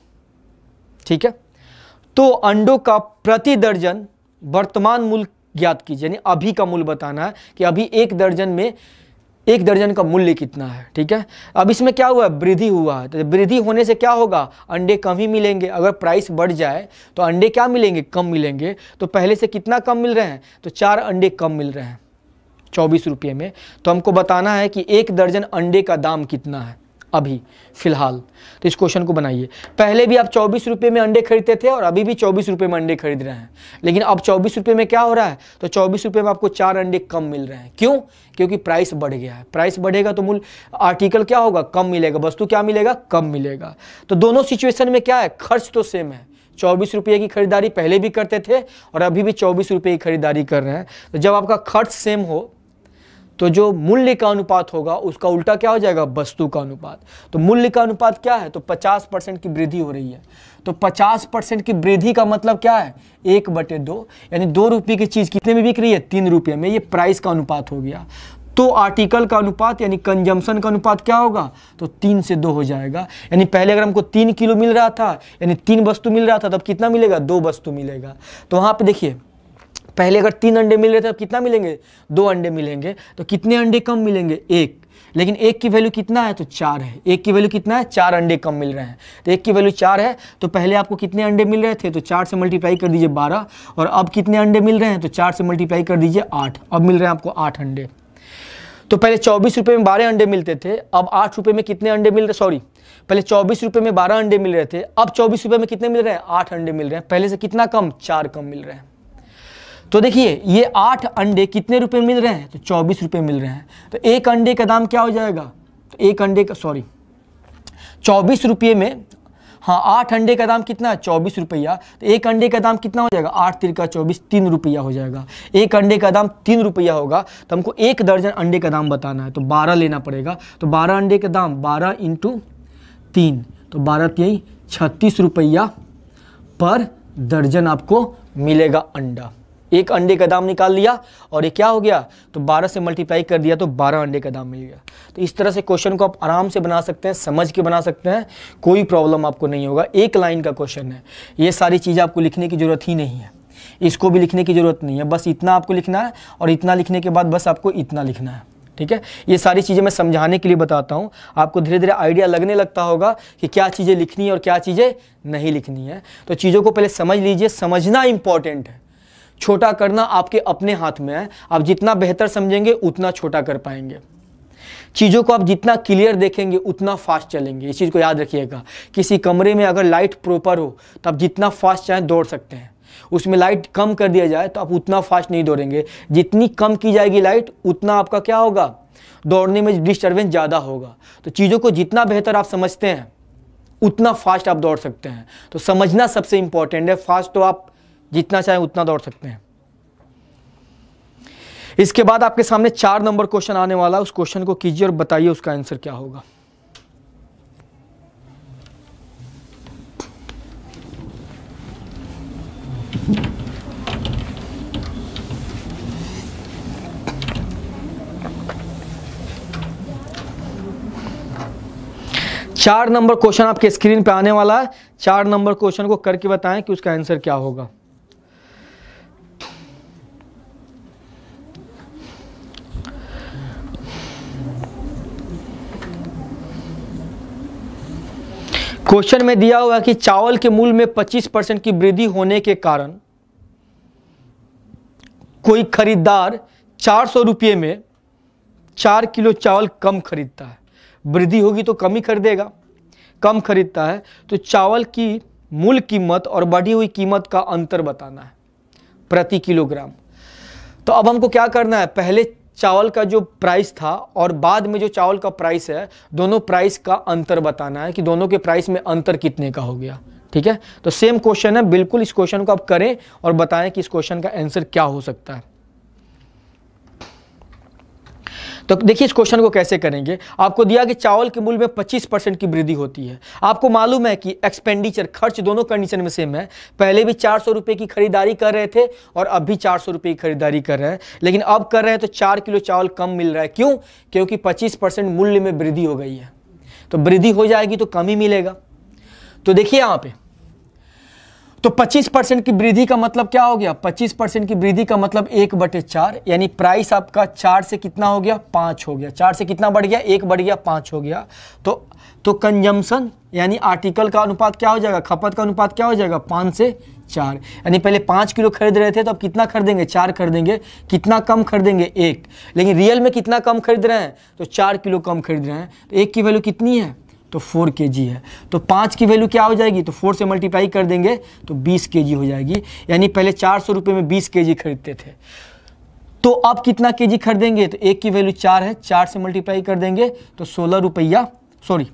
ठीक है तो अंडों का प्रति दर्जन वर्तमान मूल्य ज्ञात कीजिए यानी अभी का मूल्य बताना है कि अभी एक दर्जन में एक दर्जन का मूल्य कितना है ठीक है अब इसमें क्या हुआ वृद्धि हुआ है तो वृद्धि होने से क्या होगा अंडे कम ही मिलेंगे अगर प्राइस बढ़ जाए तो अंडे क्या मिलेंगे कम मिलेंगे तो पहले से कितना कम मिल रहे हैं तो चार अंडे कम मिल रहे हैं चौबीस रुपये में तो हमको बताना है कि एक दर्जन अंडे का दाम कितना है अभी फ़िलहाल तो इस क्वेश्चन को बनाइए पहले भी आप चौबीस रुपये में अंडे खरीदते थे और अभी भी चौबीस रुपये में अंडे खरीद रहे हैं लेकिन अब चौबीस रुपये में क्या हो रहा है तो चौबीस रुपये में आपको चार अंडे कम मिल रहे हैं क्यों क्योंकि प्राइस बढ़ गया है प्राइस बढ़ेगा तो मूल आर्टिकल क्या होगा कम मिलेगा वस्तु क्या मिलेगा कम मिलेगा तो दोनों सिचुएशन में क्या है खर्च तो सेम है चौबीस रुपये की खरीदारी पहले भी करते थे और अभी भी चौबीस रुपये की खरीदारी कर रहे हैं तो जब आपका खर्च सेम हो तो जो मूल्य का अनुपात होगा उसका उल्टा क्या हो जाएगा वस्तु का अनुपात तो मूल्य का अनुपात क्या है तो 50 परसेंट की वृद्धि हो रही है तो 50 परसेंट की वृद्धि का मतलब क्या है एक बटे दो यानी दो रुपये की चीज़ कितने में बिक रही है तीन रुपये में ये प्राइस का अनुपात हो गया तो आर्टिकल का अनुपात यानी कंजम्पशन का अनुपात क्या होगा तो तीन से दो हो जाएगा यानी पहले अगर हमको तीन किलो मिल रहा था यानी तीन वस्तु मिल रहा था तब कितना मिलेगा दो वस्तु मिलेगा तो वहाँ पर देखिए पहले अगर तीन अंडे मिल रहे थे अब तो कितना मिलेंगे दो अंडे मिलेंगे तो कितने अंडे कम मिलेंगे एक लेकिन एक की वैल्यू कितना है तो चार है एक की वैल्यू कितना है चार अंडे कम मिल रहे हैं तो एक की वैल्यू चार है तो पहले आपको कितने अंडे मिल रहे थे तो चार से मल्टीप्लाई कर दीजिए बारह और अब कितने अंडे मिल रहे हैं तो चार से मल्टीप्लाई कर दीजिए आठ अब मिल रहे हैं आपको आठ अंडे तो पहले चौबीस रुपये में बारह अंडे मिलते थे अब आठ रुपये में कितने अंडे मिल रहे सॉरी पहले चौबीस रुपये में बारह अंडे मिल रहे थे अब चौबीस रुपये में कितने मिल रहे हैं आठ अंडे मिल रहे हैं पहले से कितना कम चार कम मिल रहे हैं तो देखिए ये आठ अंडे कितने रुपए मिल रहे हैं तो चौबीस रुपये मिल रहे हैं तो एक अंडे का दाम क्या हो जाएगा तो एक अंडे का सॉरी चौबीस रुपये में हाँ आठ अंडे का दाम कितना है चौबीस रुपया तो एक अंडे का दाम कितना हो जाएगा आठ तिर का चौबीस तीन रुपया हो जाएगा एक अंडे का दाम तीन रुपया होगा तो हमको एक दर्जन अंडे का दाम बताना है तो बारह लेना पड़ेगा तो बारह अंडे का दाम बारह इंटू तीन तो बारह यही छत्तीस रुपया पर दर्जन आपको मिलेगा अंडा एक अंडे का दाम निकाल लिया और ये क्या हो गया तो 12 से मल्टीप्लाई कर दिया तो 12 अंडे का दाम मिल गया तो इस तरह से क्वेश्चन को आप आराम से बना सकते हैं समझ के बना सकते हैं कोई प्रॉब्लम आपको नहीं होगा एक लाइन का क्वेश्चन है ये सारी चीज़ें आपको लिखने की ज़रूरत ही नहीं है इसको भी लिखने की ज़रूरत नहीं है बस इतना आपको लिखना है और इतना लिखने के बाद बस आपको इतना लिखना है ठीक है ये सारी चीज़ें मैं समझाने के लिए बताता हूँ आपको धीरे धीरे आइडिया लगने लगता होगा कि क्या चीज़ें लिखनी है और क्या चीज़ें नहीं लिखनी है तो चीज़ों को पहले समझ लीजिए समझना इंपॉर्टेंट है छोटा करना आपके अपने हाथ में है आप जितना बेहतर समझेंगे उतना छोटा कर पाएंगे चीज़ों को आप जितना क्लियर देखेंगे उतना फास्ट चलेंगे इस चीज़ को याद रखिएगा किसी कमरे में अगर लाइट प्रॉपर हो तो आप जितना फास्ट चाहें दौड़ सकते हैं उसमें लाइट कम कर दिया जाए तो आप उतना फास्ट नहीं दौड़ेंगे जितनी कम की जाएगी लाइट उतना आपका क्या होगा दौड़ने में डिस्टर्बेंस ज़्यादा होगा तो चीज़ों को जितना बेहतर आप समझते हैं उतना फास्ट आप दौड़ सकते हैं तो समझना सबसे इंपॉर्टेंट है फास्ट तो आप जितना चाहें उतना दौड़ सकते हैं इसके बाद आपके सामने चार नंबर क्वेश्चन आने वाला उस क्वेश्चन को कीजिए और बताइए उसका आंसर क्या होगा चार नंबर क्वेश्चन आपके स्क्रीन पे आने वाला है चार नंबर क्वेश्चन को करके बताएं कि उसका आंसर क्या होगा क्वेश्चन में दिया हुआ है कि चावल के मूल्य में 25 परसेंट की वृद्धि होने के कारण कोई खरीदार चार सौ रुपये में चार किलो चावल कम खरीदता है वृद्धि होगी तो कम ही खरीदेगा कम खरीदता है तो चावल की मूल कीमत और बढ़ी हुई कीमत का अंतर बताना है प्रति किलोग्राम तो अब हमको क्या करना है पहले चावल का जो प्राइस था और बाद में जो चावल का प्राइस है दोनों प्राइस का अंतर बताना है कि दोनों के प्राइस में अंतर कितने का हो गया ठीक है तो सेम क्वेश्चन है बिल्कुल इस क्वेश्चन को आप करें और बताएं कि इस क्वेश्चन का आंसर क्या हो सकता है तो देखिए इस क्वेश्चन को कैसे करेंगे आपको दिया कि चावल के मूल्य में 25 परसेंट की वृद्धि होती है आपको मालूम है कि एक्सपेंडिचर खर्च दोनों कंडीशन में सेम है पहले भी चार सौ की खरीदारी कर रहे थे और अब भी चार सौ की खरीदारी कर रहे हैं लेकिन अब कर रहे हैं तो चार किलो चावल कम मिल रहा है क्यों क्योंकि पच्चीस मूल्य में वृद्धि हो गई है तो वृद्धि हो जाएगी तो कम ही मिलेगा तो देखिए यहाँ पर तो 25 परसेंट की वृद्धि का मतलब क्या हो गया 25 परसेंट की वृद्धि का मतलब एक बटे चार यानी प्राइस आपका चार से कितना हो गया पाँच हो गया चार से कितना बढ़ गया एक बढ़ गया पाँच हो गया तो तो कंजम्पशन यानी आर्टिकल का अनुपात क्या हो जाएगा खपत का अनुपात क्या हो जाएगा पाँच से चार यानी पहले पाँच किलो खरीद रहे थे तो अब कितना खरीदेंगे चार खरीदेंगे कितना कम खरीदेंगे एक लेकिन रियल में कितना कम खरीद रहे हैं तो चार किलो कम खरीद रहे हैं तो एक की वैल्यू कितनी है तो फोर के जी है तो पाँच की वैल्यू क्या हो जाएगी तो फोर से मल्टीप्लाई कर देंगे तो बीस के जी हो जाएगी यानी पहले चार सौ रुपये में बीस के जी खरीदते थे तो अब कितना के जी खरीदेंगे तो एक की वैल्यू चार है चार से मल्टीप्लाई कर देंगे तो सोलह रुपया सॉरी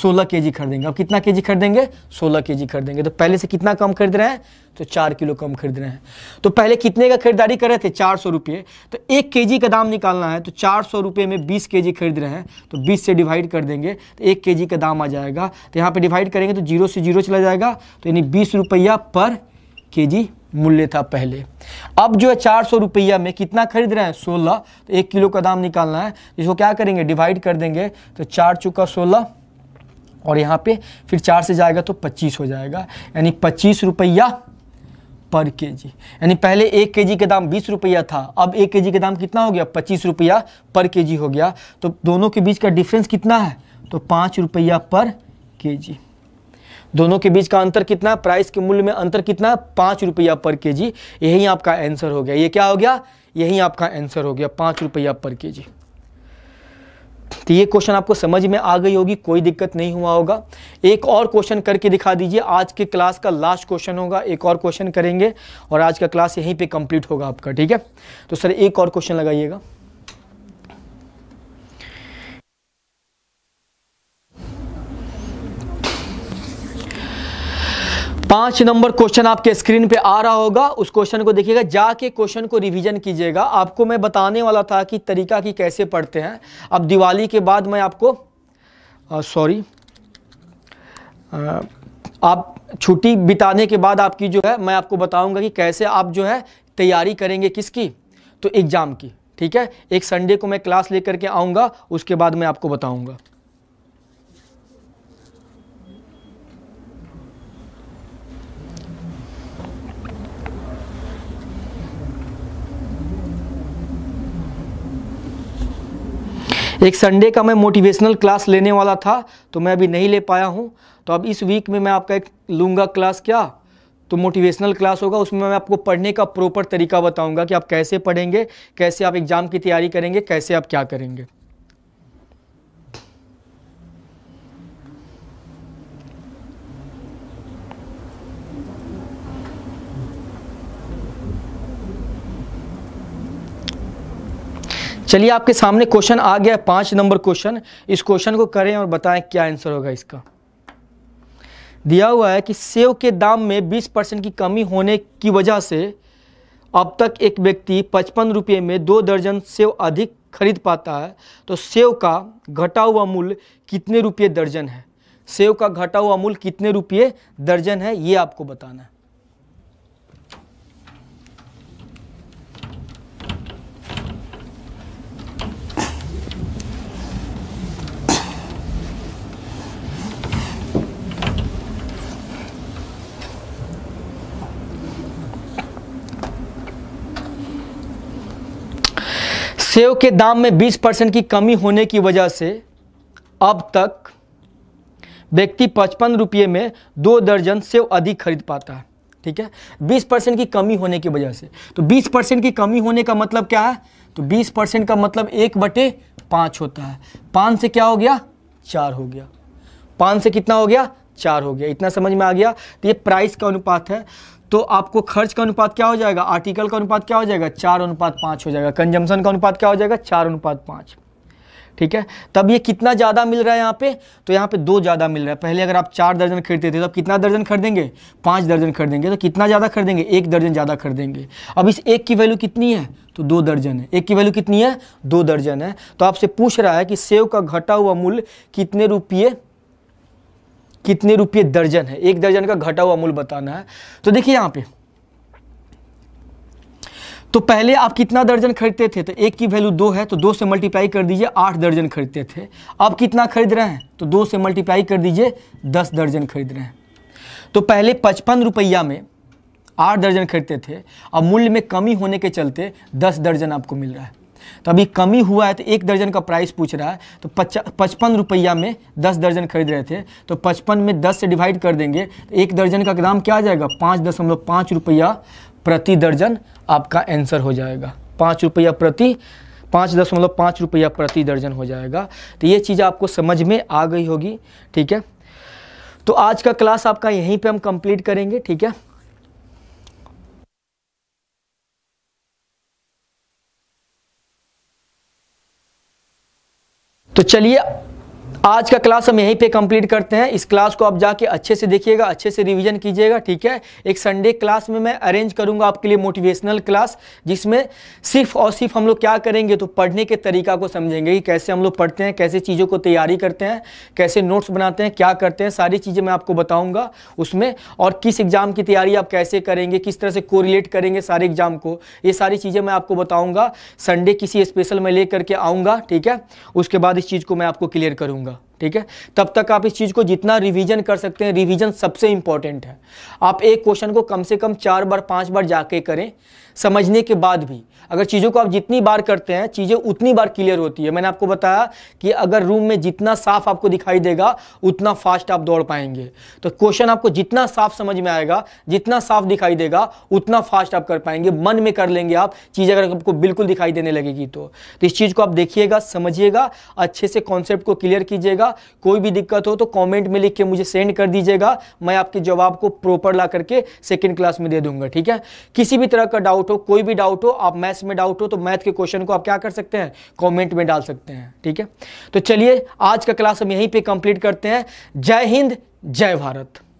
सोलह के जी खरीदेंगे अब कितना के जी खरीदेंगे सोलह के जी खरीदेंगे तो पहले से कितना कम खरीद रहे हैं तो चार किलो कम खरीद रहे हैं तो पहले कितने का खरीदारी कर रहे थे चार सौ रुपये तो एक के जी का दाम निकालना है तो चार सौ रुपये में बीस के जी खरीद रहे हैं तो बीस से डिवाइड कर देंगे तो एक के जी का दाम आ जाएगा तो यहाँ पर डिवाइड करेंगे तो जीरो से जीरो चला जाएगा तो यानी बीस रुपया पर के जी मूल्य था पहले अब जो है चार सौ रुपया में कितना खरीद रहे हैं सोलह तो एक किलो का दाम निकालना है इसको क्या करेंगे डिवाइड कर देंगे तो चार चुका सोलह और यहाँ पे फिर चार से जाएगा तो पच्चीस हो जाएगा यानी पच्चीस रुपया पर के जी यानी पहले एक के जी के दाम बीस रुपया था अब एक के जी के दाम कितना हो गया पच्चीस रुपया पर के जी हो गया तो दोनों के बीच का डिफरेंस कितना है तो पाँच रुपया पर के जी दोनों के बीच का अंतर कितना है प्राइस के मूल्य में अंतर कितना है पाँच रुपया पर के जी यही आपका आंसर हो गया ये क्या हो गया यही आपका आंसर हो गया पाँच रुपया पर के जी तो ये क्वेश्चन आपको समझ में आ गई होगी कोई दिक्कत नहीं हुआ होगा एक और क्वेश्चन करके दिखा दीजिए आज के क्लास का लास्ट क्वेश्चन होगा एक और क्वेश्चन करेंगे और आज का क्लास यहीं पे कंप्लीट होगा आपका ठीक है तो सर एक और क्वेश्चन लगाइएगा पांच नंबर क्वेश्चन आपके स्क्रीन पे आ रहा होगा उस क्वेश्चन को देखिएगा जाके क्वेश्चन को रिवीजन कीजिएगा आपको मैं बताने वाला था कि तरीका की कैसे पढ़ते हैं अब दिवाली के बाद मैं आपको सॉरी आप छुट्टी बिताने के बाद आपकी जो है मैं आपको बताऊंगा कि कैसे आप जो है तैयारी करेंगे किसकी तो एग्ज़ाम की ठीक है एक संडे को मैं क्लास लेकर के आऊँगा उसके बाद मैं आपको बताऊँगा एक संडे का मैं मोटिवेशनल क्लास लेने वाला था तो मैं अभी नहीं ले पाया हूँ तो अब इस वीक में मैं आपका एक लूँगा क्लास क्या तो मोटिवेशनल क्लास होगा उसमें मैं आपको पढ़ने का प्रॉपर तरीका बताऊँगा कि आप कैसे पढ़ेंगे कैसे आप एग्ज़ाम की तैयारी करेंगे कैसे आप क्या करेंगे चलिए आपके सामने क्वेश्चन आ गया है पाँच नंबर क्वेश्चन इस क्वेश्चन को करें और बताएं क्या आंसर होगा इसका दिया हुआ है कि सेव के दाम में 20 परसेंट की कमी होने की वजह से अब तक एक व्यक्ति पचपन रुपये में दो दर्जन सेव अधिक खरीद पाता है तो सेव का घटा हुआ मूल्य कितने रुपये दर्जन है सेव का घटा हुआ मूल्य कितने रुपये दर्जन है ये आपको बताना है सेव के दाम में 20 परसेंट की कमी होने की वजह से अब तक व्यक्ति पचपन रुपये में दो दर्जन सेव अधिक खरीद पाता है ठीक है 20 परसेंट की कमी होने की वजह से तो 20 परसेंट की कमी होने का मतलब क्या है तो 20 परसेंट का मतलब एक बटे पाँच होता है पाँच से क्या हो गया चार हो गया पाँच से कितना हो गया चार हो गया इतना समझ में आ गया तो ये प्राइस का अनुपात है तो आपको खर्च का अनुपात क्या हो जाएगा आर्टिकल का अनुपात क्या हो जाएगा चार अनुपात पाँच हो जाएगा कंजम्पशन का अनुपात क्या हो जाएगा चार अनुपात पाँच ठीक है तब ये कितना ज़्यादा मिल रहा है यहाँ पे तो यहाँ पे दो ज़्यादा मिल रहा है पहले अगर आप चार दर्जन खरीदते थे तो अब कितना दर्जन खरीदेंगे पाँच दर्जन खरीदेंगे तो कितना ज़्यादा खरीदेंगे एक दर्जन ज़्यादा खरीदेंगे अब इस एक की वैल्यू कितनी है तो दो दर्जन है एक की वैल्यू कितनी है दो दर्जन है तो आपसे पूछ रहा है कि सेव का घटा हुआ मूल्य कितने रुपये कितने रुपये दर्जन है एक दर्जन का घटा हुआ मूल्य बताना है तो देखिए यहाँ पे तो पहले आप कितना दर्जन खरीदते थे तो एक की वैल्यू दो है तो दो से मल्टीप्लाई कर दीजिए आठ दर्जन खरीदते थे अब कितना खरीद रहे हैं तो दो से मल्टीप्लाई कर दीजिए दस दर्जन खरीद रहे हैं तो पहले पचपन रुपया में आठ दर्जन खरीदते थे अब मूल्य में कमी होने के चलते दस दर्जन आपको मिल रहा है तो अभी कमी हुआ है तो एक दर्जन का प्राइस पूछ रहा है तो पचपन रुपया में दस दर्जन खरीद रहे थे तो पचपन में दस से डिवाइड कर देंगे तो एक दर्जन का दाम क्या आ जाएगा पाँच दशमलव पाँच रुपया प्रति दर्जन आपका आंसर हो जाएगा पाँच रुपया प्रति पाँच दशमलव पाँच रुपया प्रति दर्जन हो जाएगा तो ये चीज़ आपको समझ में आ गई होगी ठीक है तो आज का क्लास आपका यहीं पे हम कंप्लीट करेंगे ठीक है तो चलिए आज का क्लास हम यहीं पे कंप्लीट करते हैं इस क्लास को आप जाके अच्छे से देखिएगा अच्छे से रिवीजन कीजिएगा ठीक है एक संडे क्लास में मैं अरेंज करूंगा आपके लिए मोटिवेशनल क्लास जिसमें सिर्फ और सिर्फ हम लोग क्या करेंगे तो पढ़ने के तरीका को समझेंगे कि कैसे हम लोग पढ़ते हैं कैसे चीज़ों को तैयारी करते हैं कैसे नोट्स बनाते हैं क्या करते हैं सारी चीज़ें मैं आपको बताऊँगा उसमें और किस एग्ज़ाम की तैयारी आप कैसे करेंगे किस तरह से कोरिलेट करेंगे सारे एग्ज़ाम को ये सारी चीज़ें मैं आपको बताऊँगा संडे किसी स्पेशल में ले करके आऊँगा ठीक है उसके बाद इस चीज़ को मैं आपको क्लियर करूँगा ठीक है तब तक आप इस चीज़ को जितना रिवीजन कर सकते हैं रिवीजन सबसे इम्पॉर्टेंट है आप एक क्वेश्चन को कम से कम चार बार पांच बार जाके करें समझने के बाद भी अगर चीज़ों को आप जितनी बार करते हैं चीज़ें उतनी बार क्लियर होती है मैंने आपको बताया कि अगर रूम में जितना साफ आपको दिखाई देगा उतना फास्ट आप दौड़ पाएंगे तो क्वेश्चन आपको जितना साफ समझ में आएगा जितना साफ दिखाई देगा उतना फास्ट आप कर पाएंगे मन में कर लेंगे आप चीज़ अगर आपको बिल्कुल दिखाई देने लगेगी तो, तो इस चीज़ को आप देखिएगा समझिएगा अच्छे से कॉन्सेप्ट को क्लियर कीजिएगा कोई भी दिक्कत हो तो कॉमेंट में लिख के मुझे सेंड कर दीजिएगा मैं आपके जवाब को प्रॉपर ला करके सेकेंड क्लास में दे दूंगा ठीक है किसी भी तरह का डाउट डाउट हो कोई भी डाउट हो आप मैथ्स में डाउट हो तो मैथ के क्वेश्चन को आप क्या कर सकते हैं कॉमेंट में डाल सकते हैं ठीक है तो चलिए आज का क्लास हम यहीं पर कंप्लीट करते हैं जय हिंद जय भारत